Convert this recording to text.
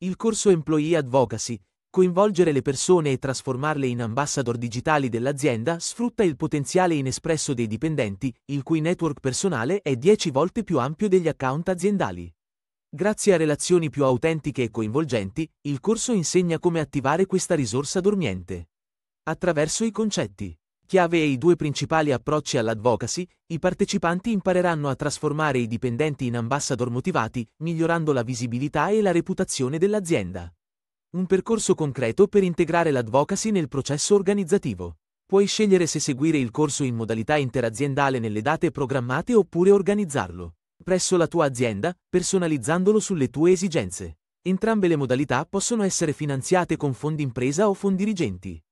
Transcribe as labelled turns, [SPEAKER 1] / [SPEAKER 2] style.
[SPEAKER 1] Il corso Employee Advocacy, coinvolgere le persone e trasformarle in ambassador digitali dell'azienda, sfrutta il potenziale inespresso dei dipendenti, il cui network personale è 10 volte più ampio degli account aziendali. Grazie a relazioni più autentiche e coinvolgenti, il corso insegna come attivare questa risorsa dormiente. Attraverso i concetti chiave e i due principali approcci all'advocacy, i partecipanti impareranno a trasformare i dipendenti in ambassador motivati, migliorando la visibilità e la reputazione dell'azienda. Un percorso concreto per integrare l'advocacy nel processo organizzativo. Puoi scegliere se seguire il corso in modalità interaziendale nelle date programmate oppure organizzarlo presso la tua azienda, personalizzandolo sulle tue esigenze. Entrambe le modalità possono essere finanziate con fondi impresa o fondi dirigenti.